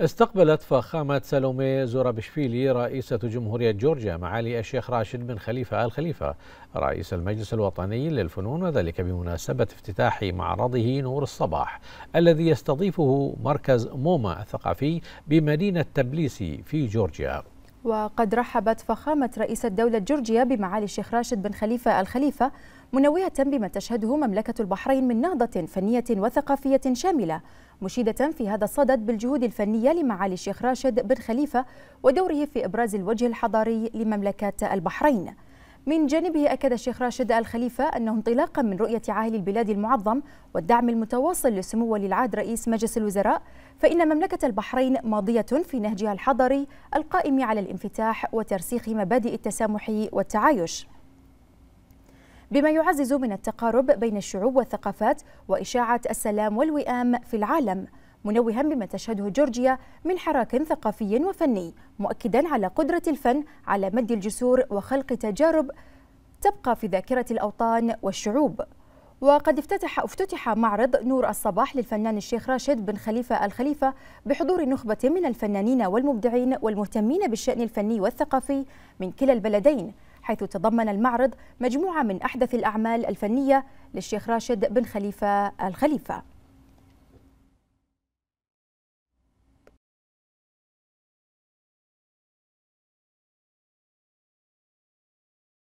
استقبلت فخامة سالومي زورابشفيلي رئيسة جمهورية جورجيا معالي الشيخ راشد بن خليفة آل خليفة رئيس المجلس الوطني للفنون وذلك بمناسبة افتتاح معرضه نور الصباح الذي يستضيفه مركز موما الثقافي بمدينة تبليسي في جورجيا وقد رحبت فخامة رئيسة دولة جورجيا بمعالي الشيخ راشد بن خليفة الخليفة منوية بما تشهده مملكة البحرين من نهضة فنية وثقافية شاملة مشيدة في هذا الصدد بالجهود الفنية لمعالي الشيخ راشد بن خليفة ودوره في إبراز الوجه الحضاري لمملكة البحرين من جانبه أكد الشيخ راشد الخليفة أنه انطلاقا من رؤية عاهل البلاد المعظم والدعم المتواصل لسمو ولي العهد رئيس مجلس الوزراء فإن مملكة البحرين ماضية في نهجها الحضري القائم على الانفتاح وترسيخ مبادئ التسامح والتعايش بما يعزز من التقارب بين الشعوب والثقافات وإشاعة السلام والوئام في العالم منوها بما تشهده جورجيا من حراك ثقافي وفني مؤكدا على قدرة الفن على مد الجسور وخلق تجارب تبقى في ذاكرة الأوطان والشعوب وقد افتتح افتتح معرض نور الصباح للفنان الشيخ راشد بن خليفه الخليفه بحضور نخبه من الفنانين والمبدعين والمهتمين بالشان الفني والثقافي من كلا البلدين حيث تضمن المعرض مجموعه من احدث الاعمال الفنيه للشيخ راشد بن خليفه الخليفه